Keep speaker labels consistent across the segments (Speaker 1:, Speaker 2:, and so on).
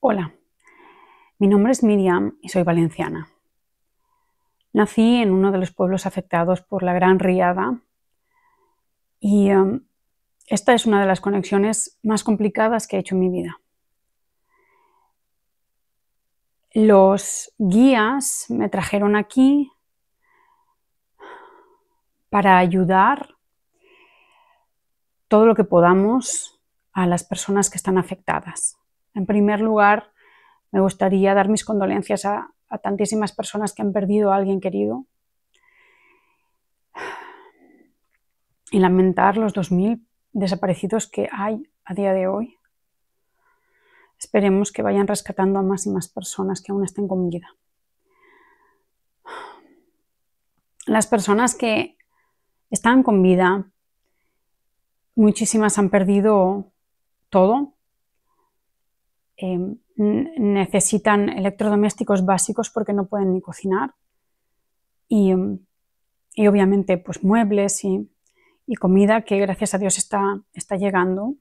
Speaker 1: Hola, mi nombre es Miriam y soy valenciana. Nací en uno de los pueblos afectados por la Gran Riada y em, esta es una de las conexiones más complicadas que he hecho en mi vida. Los guías me trajeron aquí para ayudar todo lo que podamos a las personas que están afectadas. En primer lugar, me gustaría dar mis condolencias a, tantísimas personas que han perdido a alguien querido y lamentar los 2.000 desaparecidos que hay a día de hoy. Esperemos que vayan rescatando a más y más personas que aún estén con vida. Las personas que están con vida, muchísimas han perdido todo, Em, necesitan electrodomésticos básicos porque no pueden ni cocinar. Y, em, obviamente, pues muebles y, comida que gracias a Dios está, está llegando.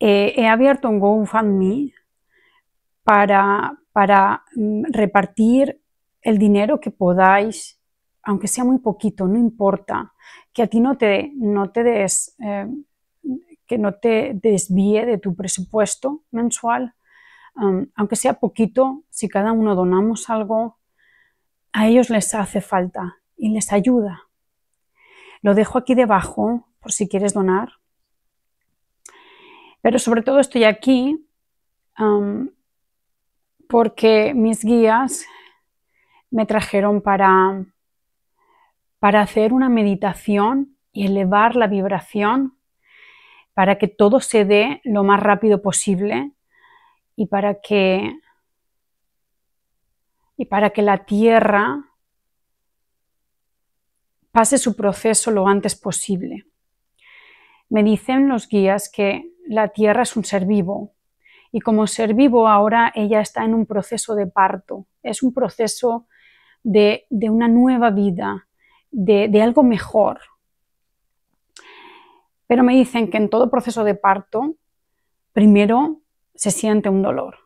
Speaker 1: Eh, he abierto un GoFundMe para, para mm, repartir el dinero que podáis, aunque sea muy poquito, no importa, que a ti no te, no te des... Eh, que no te desvíe de tu presupuesto mensual, aunque sea poquito, si cada uno donamos algo, a ellos les hace falta y les ayuda. Lo dejo aquí debajo por si quieres donar. Pero sobre todo estoy aquí porque mis guías me trajeron para, para hacer una meditación y elevar la vibración para que todo se dé lo más rápido posible y para que y para que la tierra pase su proceso lo antes posible. Me dicen los guías que la tierra es un ser vivo y como ser vivo ahora ella está en un proceso de parto, es un proceso de, una nueva vida, de, de algo mejor, pero me dicen que en todo proceso de parto, primero se siente un dolor.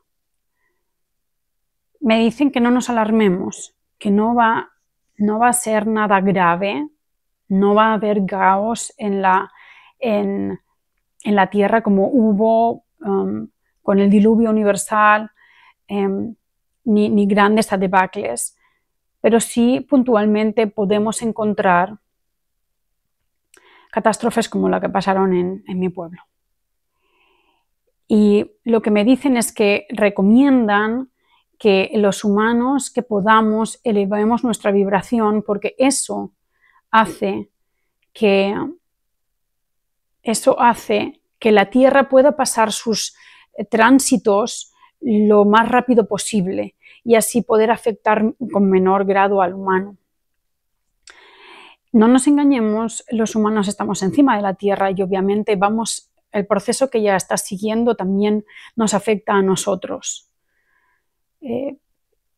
Speaker 1: Me dicen que no nos alarmemos, que no va, no va a ser nada grave, no va a haber caos en la, en, la tierra como hubo um, con el diluvio universal, em, ni, ni grandes adebacles, pero sí puntualmente podemos encontrar catástrofes como la que pasaron en, mi pueblo. Y lo que me dicen es que recomiendan que los humanos que podamos elevemos nuestra vibración porque eso hace que eso hace que la Tierra pueda pasar sus eh, tránsitos lo más rápido posible y así poder afectar con menor grado al humano. No nos engañemos, los humanos estamos encima de la Tierra y obviamente vamos, el proceso que ya está siguiendo también nos afecta a nosotros. Eh,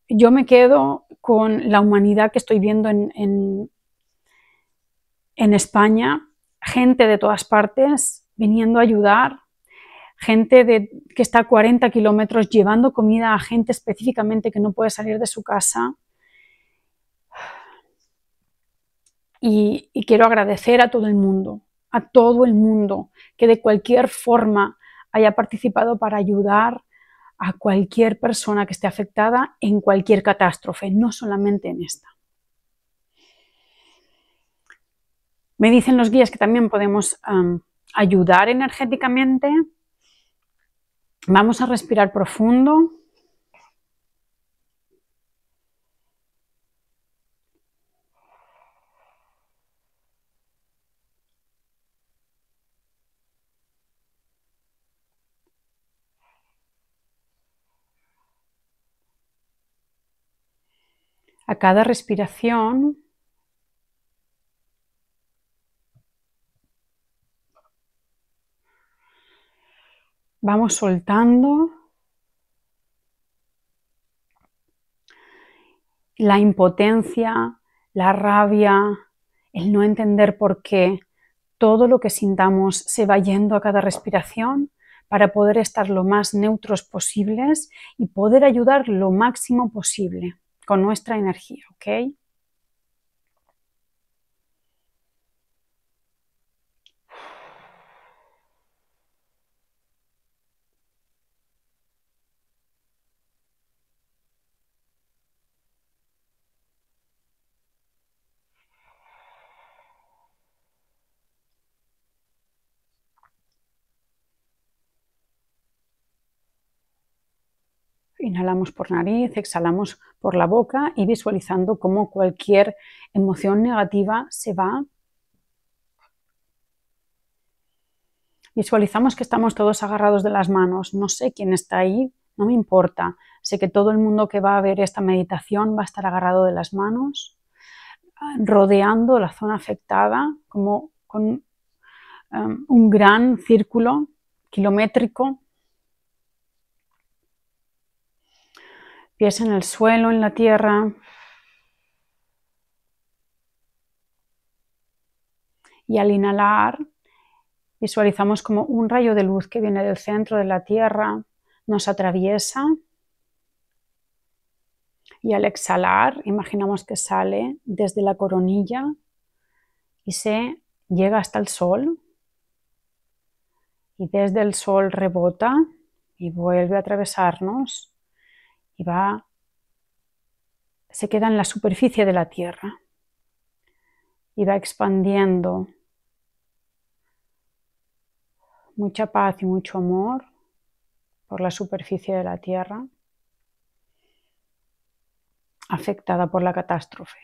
Speaker 1: yo me quedo con la humanidad que estoy viendo en, España, gente de todas partes viniendo a ayudar, gente que está a 40 kilómetros llevando comida a gente específicamente que no puede salir de su casa. Y, quiero agradecer a todo el mundo, a todo el mundo que de cualquier forma haya participado para ayudar a cualquier persona que esté afectada en cualquier catástrofe, no solamente en esta. Me dicen los guías que también podemos ayudar energéticamente. Vamos a respirar profundo. A cada respiración vamos soltando la impotencia, la rabia, el no entender por qué todo lo que sintamos se va yendo a cada respiración para poder estar lo más neutros posibles y poder ayudar lo máximo posible con nuestra energía, ¿ok? Inhalamos por nariz, exhalamos por la boca y visualizando cómo cualquier emoción negativa se va. Visualizamos que estamos todos agarrados de las manos. No sé quién está ahí, no me importa. Sé que todo el mundo que va a ver esta meditación va a estar agarrado de las manos, rodeando la zona afectada como con em, un gran círculo kilométrico pies en el suelo, en la tierra. Y al inhalar, visualizamos como un rayo de luz que viene del centro de la tierra, nos atraviesa. Y al exhalar, imaginamos que sale desde la coronilla y se llega hasta el sol. Y desde el sol rebota y vuelve a atravesarnos y va, se queda en la superficie de la Tierra y va expandiendo mucha paz y mucho amor por la superficie de la Tierra afectada por la catástrofe.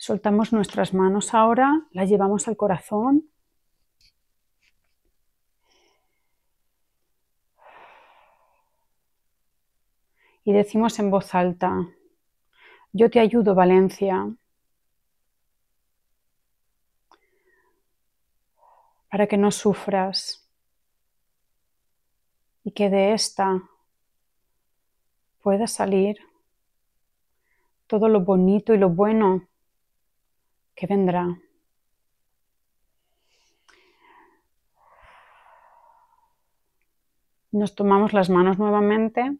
Speaker 1: Soltamos nuestras manos ahora, las llevamos al corazón. Y decimos en voz alta, yo te ayudo Valencia, para que no sufras y que de esta pueda salir todo lo bonito y lo bueno que vendrá. Nos tomamos las manos nuevamente.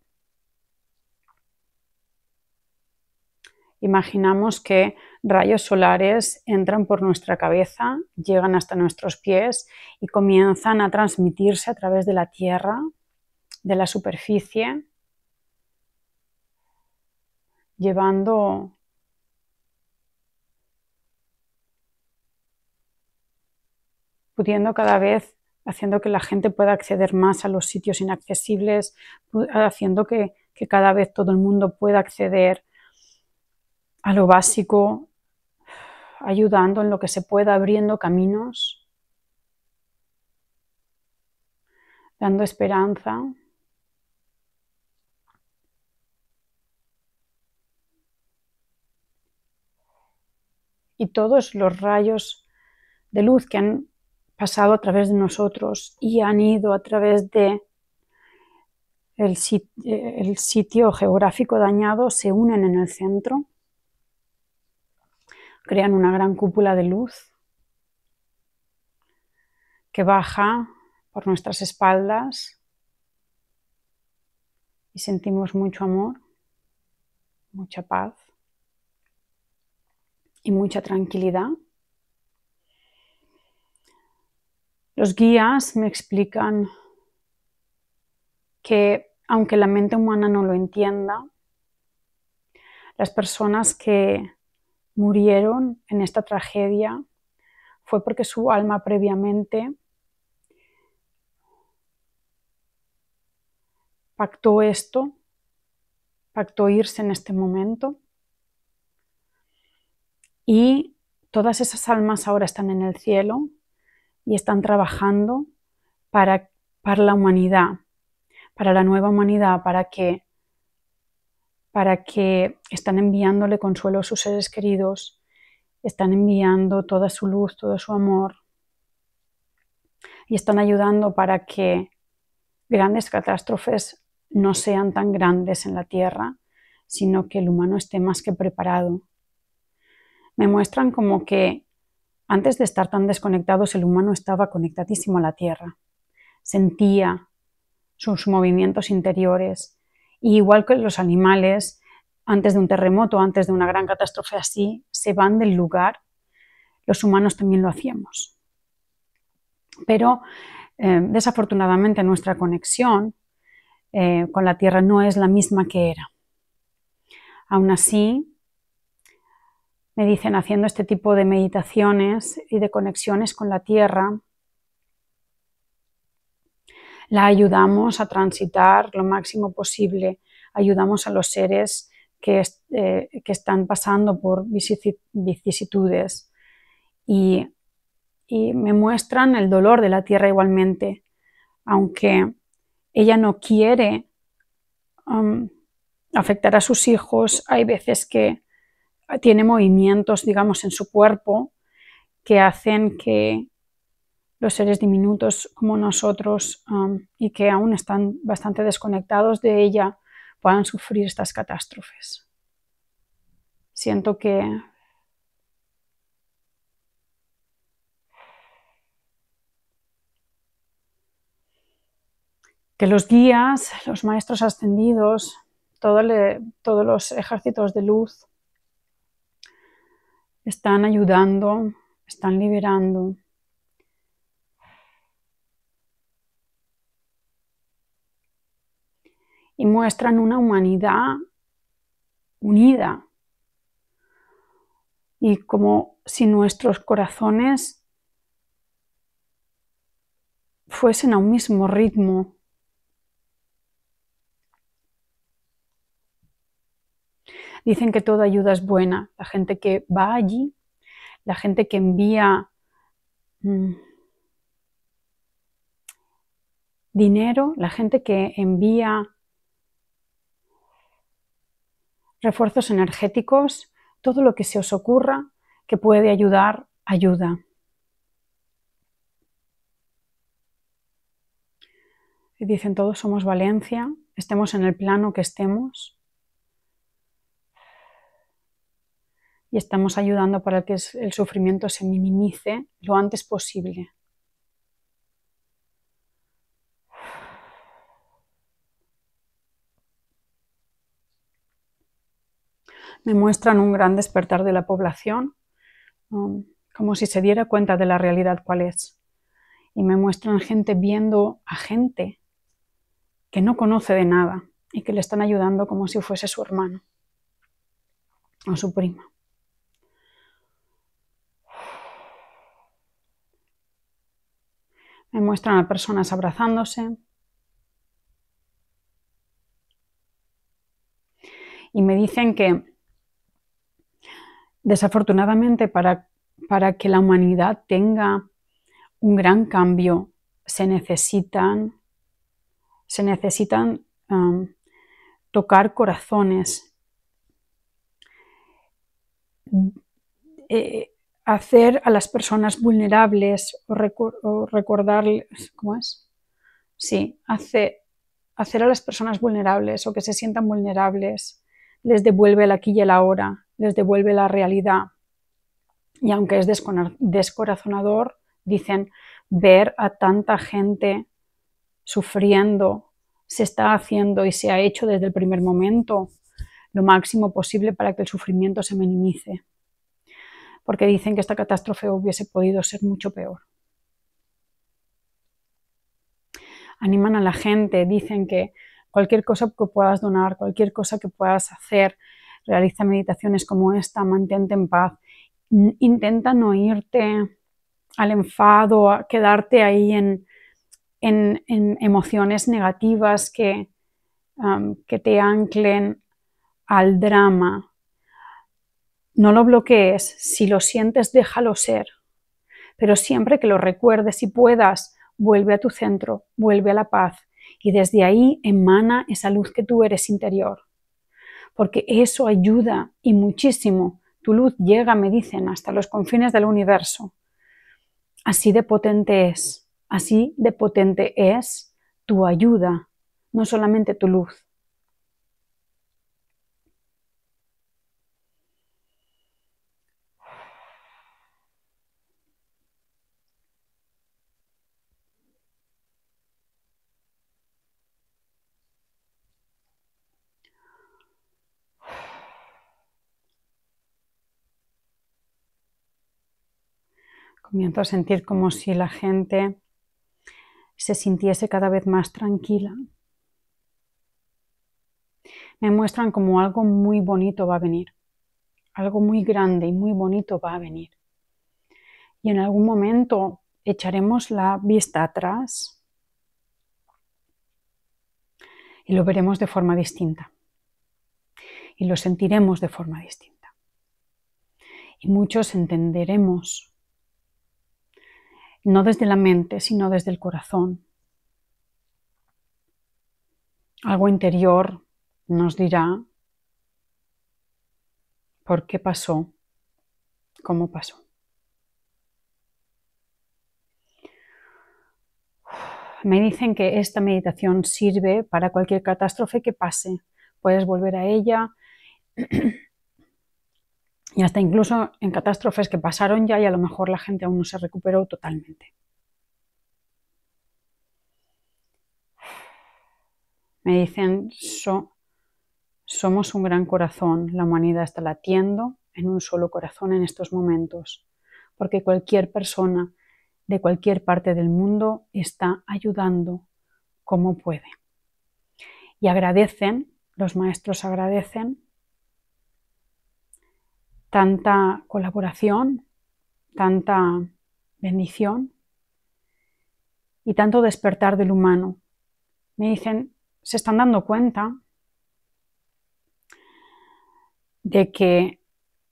Speaker 1: Imaginamos que rayos solares entran por nuestra cabeza, llegan hasta nuestros pies y comienzan a transmitirse a través de la tierra, de la superficie, llevando pudiendo cada vez haciendo que la gente pueda acceder más a los sitios inaccesibles, haciendo que, que cada vez todo el mundo pueda acceder a lo básico, ayudando en lo que se pueda, abriendo caminos, dando esperanza. Y todos los rayos de luz que han pasado a través de nosotros y han ido a través de eh, sitio geográfico dañado, se unen en el centro, crean una gran cúpula de luz que baja por nuestras espaldas y sentimos mucho amor, mucha paz y mucha tranquilidad. Los guías me explican que aunque la mente humana no lo entienda, las personas que murieron en esta tragedia fue porque su alma previamente pactó esto, pactó irse en este momento y todas esas almas ahora están en el cielo y están trabajando para, para la humanidad, para la nueva humanidad, para que, para que están enviándole consuelo a sus seres queridos, están enviando toda su luz, todo su amor y están ayudando para que grandes catástrofes no sean tan grandes en la Tierra, sino que el humano esté más que preparado. Me muestran como que antes de estar tan desconectados, el humano estaba conectadísimo a la tierra. Sentía sus movimientos interiores. Y igual que los animales, antes de un terremoto, antes de una gran catástrofe así, se van del lugar, los humanos también lo hacíamos. Pero eh, desafortunadamente nuestra conexión eh, con la Tierra no es la misma que era. Aún así, me dicen haciendo este tipo de meditaciones y de conexiones con la tierra, la ayudamos a transitar lo máximo posible, ayudamos a los seres que, eh, están pasando por vicisitudes y, me muestran el dolor de la tierra igualmente, aunque ella no quiere afectar a sus hijos, hay veces que tiene movimientos, digamos, en su cuerpo que hacen que los seres diminutos como nosotros um, y que aún están bastante desconectados de ella puedan sufrir estas catástrofes. Siento que que los guías, los maestros ascendidos, todos los ejércitos de luz están ayudando, están liberando. Y muestran una humanidad unida. Y como si nuestros corazones fuesen a un mismo ritmo Dicen que toda ayuda es buena. La gente que va allí, la gente que envía mm, dinero, la gente que envía refuerzos energéticos, todo lo que se os ocurra que puede ayudar, ayuda. Dicen todos somos Valencia, estemos en el plano que estemos. y estamos ayudando para que el sufrimiento se minimice lo antes posible. Me muestran un gran despertar de la población, um, como si se diera cuenta de la realidad cuál es. Y me muestran gente viendo a gente que no conoce de nada y que le están ayudando como si fuese su hermano o su prima. Me muestran a personas abrazándose. Y me dicen que desafortunadamente para, para que la humanidad tenga un gran cambio se necesitan, se necesitan um, tocar corazones, eh, hacer a las personas vulnerables o, recordarles, ¿cómo es? Sí, hacer a las personas vulnerables o que se sientan vulnerables les devuelve el aquí y el ahora, les devuelve la realidad. Y aunque es descorazonador, dicen, ver a tanta gente sufriendo se está haciendo y se ha hecho desde el primer momento lo máximo posible para que el sufrimiento se minimice porque dicen que esta catástrofe hubiese podido ser mucho peor. Animan a la gente, dicen que cualquier cosa que puedas donar, cualquier cosa que puedas hacer, realiza meditaciones como esta, mantente en paz, intenta no irte al enfado, a quedarte ahí en, emociones negativas que, que te anclen al drama, no lo bloquees, si lo sientes déjalo ser, pero siempre que lo recuerdes y puedas, vuelve a tu centro, vuelve a la paz y desde ahí emana esa luz que tú eres interior, porque eso ayuda y muchísimo. Tu luz llega, me dicen, hasta los confines del universo. Así de potente es, así de potente es tu ayuda, no solamente tu luz. Comienzo a sentir como si la gente se sintiese cada vez más tranquila. Me muestran como algo muy bonito va a venir, algo muy grande y muy bonito va a venir. Y en algún momento echaremos la vista atrás y lo veremos de forma distinta y lo sentiremos de forma distinta. Y muchos entenderemos no desde la mente, sino desde el corazón. Algo interior nos dirá por qué pasó, cómo pasó. Me dicen que esta meditación sirve para cualquier catástrofe que pase. Puedes volver a ella y hasta incluso en catástrofes que pasaron ya y a lo mejor la gente aún no se recuperó totalmente. Me dicen, so, somos un gran corazón, la humanidad está latiendo en un solo corazón en estos momentos, porque cualquier persona de cualquier parte del mundo está ayudando como puede. Y agradecen, los maestros agradecen tanta colaboración, tanta bendición y tanto despertar del humano. Me dicen, se están dando cuenta de que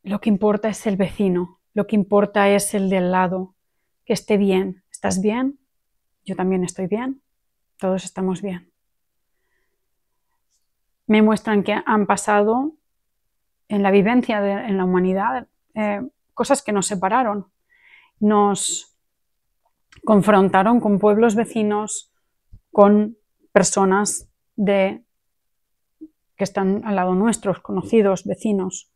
Speaker 1: lo que importa es el vecino, lo que importa es el del lado, que esté bien. ¿Estás bien? Yo también estoy bien. Todos estamos bien. Me muestran que han pasado en la vivencia de, en la humanidad, eh, cosas que nos separaron, nos confrontaron con pueblos vecinos, con personas de, que están al lado nuestros, conocidos, vecinos.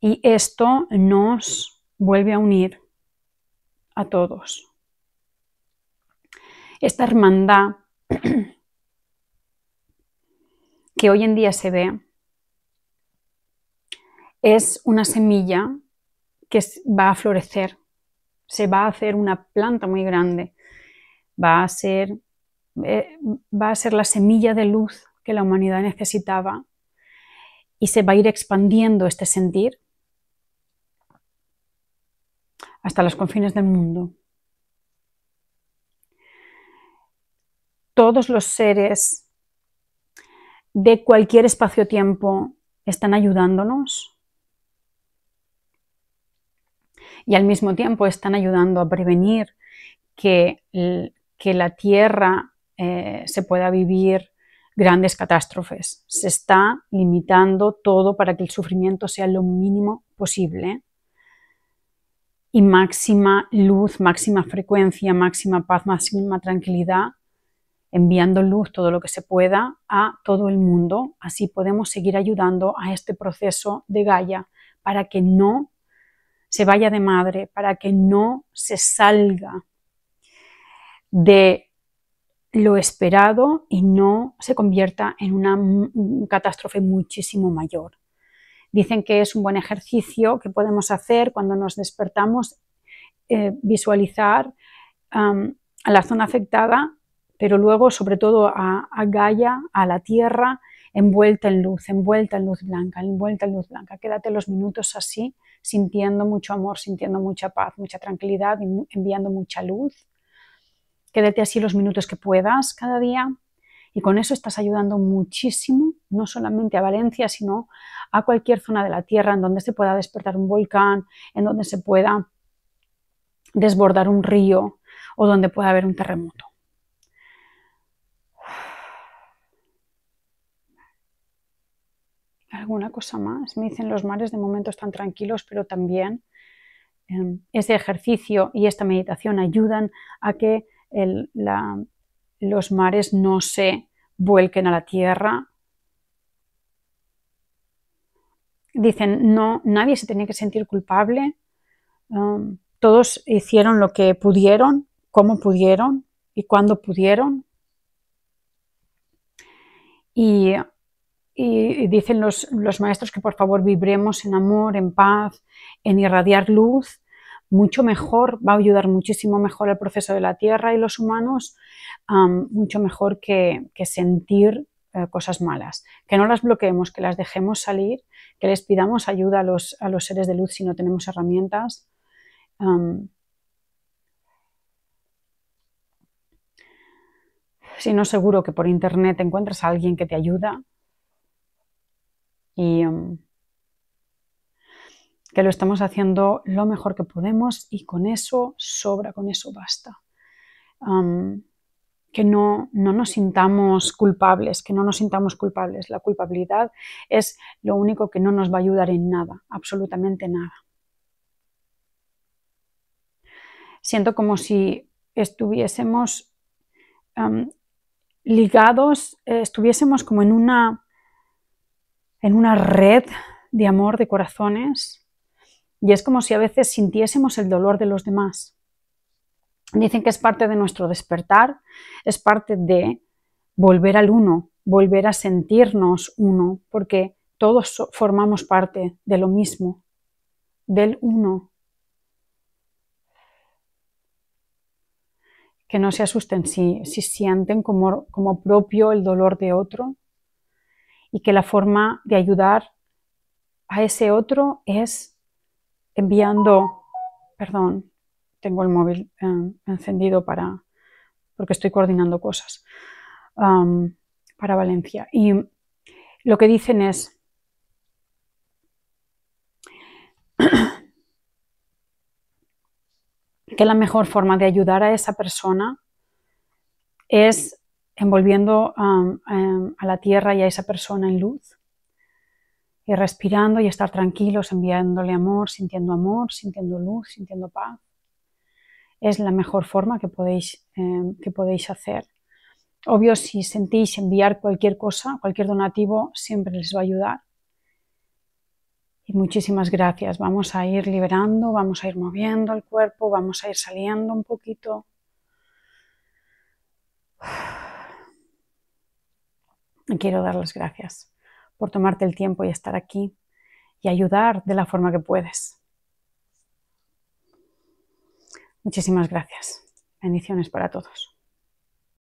Speaker 1: Y esto nos vuelve a unir a todos. Esta hermandad que hoy en día se ve es una semilla que va a florecer, se va a hacer una planta muy grande, va a ser, eh, va a ser la semilla de luz que la humanidad necesitaba y se va a ir expandiendo este sentir hasta los confines del mundo. Todos los seres de cualquier espacio-tiempo están ayudándonos y al mismo tiempo están ayudando a prevenir que, que la Tierra eh, se pueda vivir grandes catástrofes. Se está limitando todo para que el sufrimiento sea lo mínimo posible y máxima luz, máxima frecuencia, máxima paz, máxima tranquilidad, enviando luz todo lo que se pueda a todo el mundo. Así podemos seguir ayudando a este proceso de Gaia para que no se vaya de madre, para que no se salga de lo esperado y no se convierta en una catástrofe muchísimo mayor. Dicen que es un buen ejercicio que podemos hacer cuando nos despertamos, eh, visualizar a la zona afectada, pero luego sobre todo a, a Gaia, a la Tierra, envuelta en luz, envuelta en luz blanca, envuelta en luz blanca. Quédate los minutos así sintiendo mucho amor, sintiendo mucha paz, mucha tranquilidad, y enviando mucha luz. Quédate así los minutos que puedas cada día y con eso estás ayudando muchísimo, no solamente a Valencia, sino a cualquier zona de la Tierra en donde se pueda despertar un volcán, en donde se pueda desbordar un río o donde pueda haber un terremoto. alguna cosa más. Me dicen, los mares de momentos tan tranquilos, pero también em, ese ejercicio y esta meditación ayudan a que los mares no se vuelquen a la tierra. Dicen, no, nadie se tenía que sentir culpable. Em, todos hicieron lo que pudieron, como pudieron y cuando pudieron. Y y dicen los, maestros que por favor vibremos en amor, en paz, en irradiar luz, mucho mejor, va a ayudar muchísimo mejor al proceso de la Tierra y los humanos, mucho mejor que, sentir eh, cosas malas, que no las bloqueemos, que las dejemos salir, que les pidamos ayuda a los, seres de luz si no tenemos herramientas. si no, seguro que por internet encuentras a alguien que te ayuda y em, que lo estamos haciendo lo mejor que podemos y con eso sobra, con eso basta. Em, que no, nos sintamos culpables, que no nos sintamos culpables. La culpabilidad es lo único que no nos va a ayudar en nada, absolutamente nada. Siento como si estuviésemos em, ligados, eh, estuviésemos como en una en una red de amor de corazones y es como si a veces sintiésemos el dolor de los demás. Dicen que es parte de nuestro despertar, es parte de volver al uno, volver a sentirnos uno, porque todos formamos parte de lo mismo, del uno. Que no se asusten si, si sienten como, como propio el dolor de otro, y que la forma de ayudar a ese otro es enviando, perdón, tengo el móvil em, encendido para, porque estoy coordinando cosas para Valencia. Y lo que dicen es, que la mejor forma de ayudar a esa persona es envolviendo um, um, a la tierra y a esa persona en luz. Y respirando y estar tranquilos, enviándole amor, sintiendo amor, sintiendo luz, sintiendo paz. Es la mejor forma que podéis, em, que podéis hacer. Obvio, si sentís enviar cualquier cosa, cualquier donativo, siempre les va a ayudar. Y muchísimas gracias. Vamos a ir liberando, vamos a ir moviendo el cuerpo, vamos a ir saliendo un poquito quiero dar las gracias por tomarte el tiempo y estar aquí y ayudar de la forma que puedes. Muchísimas gracias. Bendiciones para todos.